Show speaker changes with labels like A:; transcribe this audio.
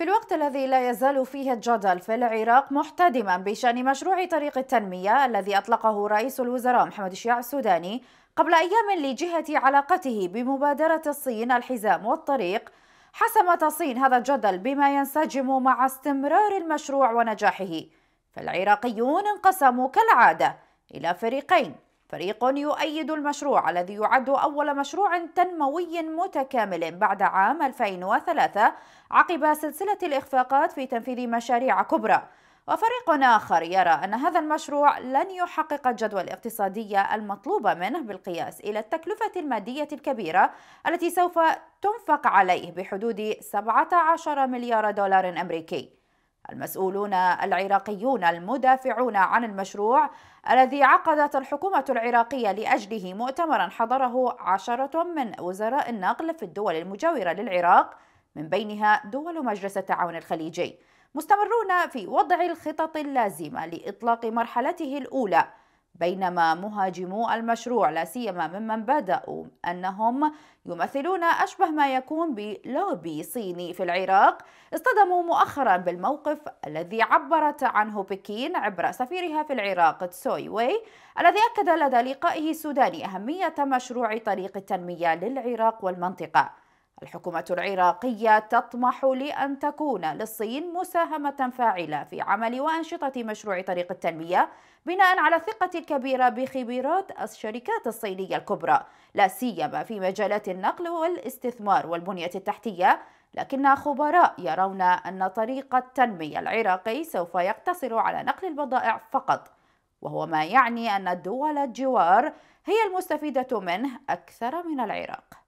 A: في الوقت الذي لا يزال فيه الجدل في العراق محتدما بشأن مشروع طريق التنمية الذي أطلقه رئيس الوزراء محمد الشيع السوداني قبل أيام لجهة علاقته بمبادرة الصين الحزام والطريق حسمت الصين هذا الجدل بما ينسجم مع استمرار المشروع ونجاحه فالعراقيون انقسموا كالعادة إلى فريقين فريق يؤيد المشروع الذي يعد أول مشروع تنموي متكامل بعد عام 2003 عقب سلسلة الإخفاقات في تنفيذ مشاريع كبرى وفريق آخر يرى أن هذا المشروع لن يحقق الجدوى الاقتصادية المطلوبة منه بالقياس إلى التكلفة المادية الكبيرة التي سوف تنفق عليه بحدود 17 مليار دولار أمريكي المسؤولون العراقيون المدافعون عن المشروع الذي عقدت الحكومة العراقية لأجله مؤتمرا حضره عشرة من وزراء النقل في الدول المجاورة للعراق من بينها دول مجلس التعاون الخليجي مستمرون في وضع الخطط اللازمة لإطلاق مرحلته الأولى بينما مهاجمو المشروع لا سيما ممن بدأوا أنهم يمثلون أشبه ما يكون بلوبي صيني في العراق اصطدموا مؤخرا بالموقف الذي عبرت عنه بكين عبر سفيرها في العراق تسوي وي الذي أكد لدى لقائه السوداني أهمية مشروع طريق التنمية للعراق والمنطقة الحكومة العراقية تطمح لأن تكون للصين مساهمة فاعلة في عمل وأنشطة مشروع طريق التنمية بناء على الثقة الكبيرة بخبرات الشركات الصينية الكبرى لا سيما في مجالات النقل والاستثمار والبنية التحتية لكن خبراء يرون أن طريق التنمية العراقي سوف يقتصر على نقل البضائع فقط وهو ما يعني أن الدول الجوار هي المستفيدة منه أكثر من العراق